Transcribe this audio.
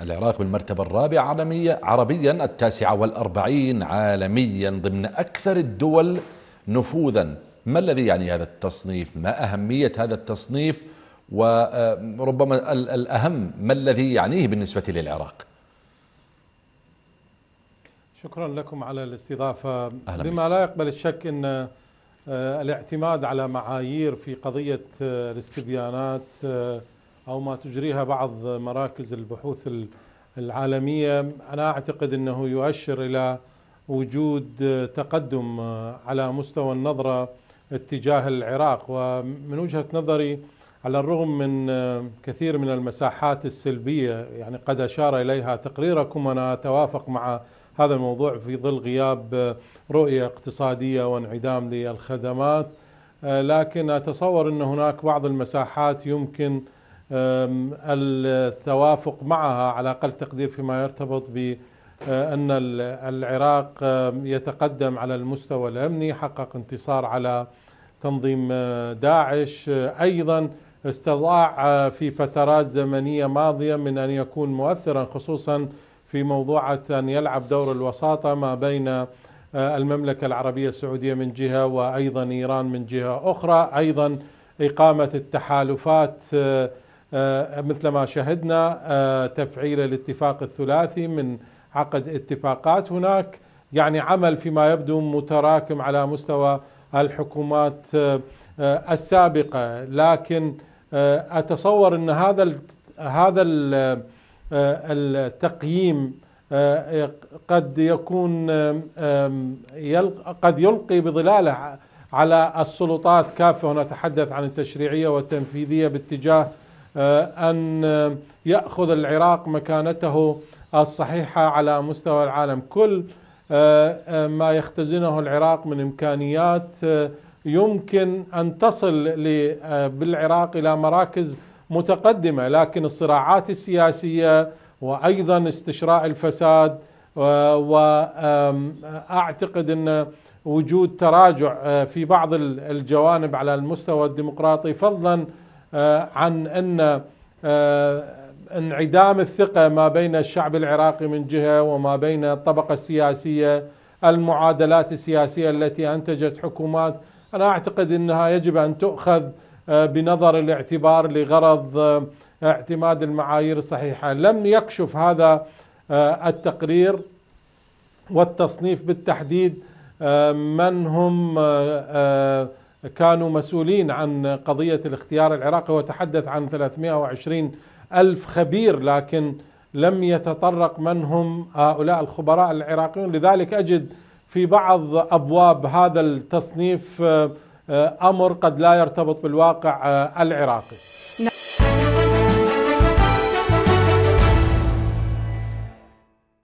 العراق بالمرتبة الرابعة عالمية عربيا التاسعة والأربعين عالميا ضمن أكثر الدول نفوذا ما الذي يعني هذا التصنيف ما أهمية هذا التصنيف وربما الأهم ما الذي يعنيه بالنسبة للعراق شكرا لكم على الاستضافة أهلا بما لا يقبل الشك أن آه، الاعتماد على معايير في قضية آه، الاستبيانات آه، أو ما تجريها بعض مراكز البحوث العالمية أنا أعتقد أنه يؤشر إلى وجود تقدم على مستوى النظرة اتجاه العراق ومن وجهة نظري على الرغم من كثير من المساحات السلبية يعني قد أشار إليها تقريركم أنا أتوافق مع هذا الموضوع في ظل غياب رؤية اقتصادية وانعدام للخدمات لكن أتصور أن هناك بعض المساحات يمكن التوافق معها على اقل تقدير فيما يرتبط ب أه، ان العراق يتقدم على المستوى الامني حقق انتصار على تنظيم أه، داعش أه، ايضا استطاع في فترات زمنيه ماضيه من ان يكون مؤثرا خصوصا في موضوعة أن يلعب دور الوساطة ما بين المملكة العربية السعودية من جهة وأيضا إيران من جهة أخرى أيضا إقامة التحالفات آه، مثل ما شهدنا آه، تفعيل الاتفاق الثلاثي من عقد اتفاقات هناك يعني عمل فيما يبدو متراكم على مستوى الحكومات آه، السابقه لكن اتصور ان هذا هذا التقييم قد يكون قد يلقي بظلاله على السلطات كافه هنا تحدث عن التشريعيه والتنفيذيه باتجاه آه، أن آه، يأخذ العراق مكانته الصحيحة على مستوى العالم كل آه، ما يختزنه العراق من إمكانيات يمكن أن تصل بالعراق إلى مراكز متقدمة لكن الصراعات السياسية وأيضا استشراء الفساد وأعتقد أن وجود تراجع في بعض الجوانب على المستوى الديمقراطي فضلا آه، عن أن آه، انعدام الثقة ما بين الشعب العراقي من جهة وما بين الطبقة السياسية المعادلات السياسية التي أنتجت حكومات أنا أعتقد أنها يجب أن تؤخذ آه، بنظر الاعتبار لغرض اعتماد المعايير الصحيحة لم يكشف هذا التقرير والتصنيف بالتحديد من هم كانوا مسؤولين عن قضية الاختيار العراقي وتحدث عن 320 ألف خبير لكن لم يتطرق من هم هؤلاء الخبراء العراقيون لذلك أجد في بعض أبواب هذا التصنيف آه، آه، أمر قد لا يرتبط بالواقع آه، العراقي نعم.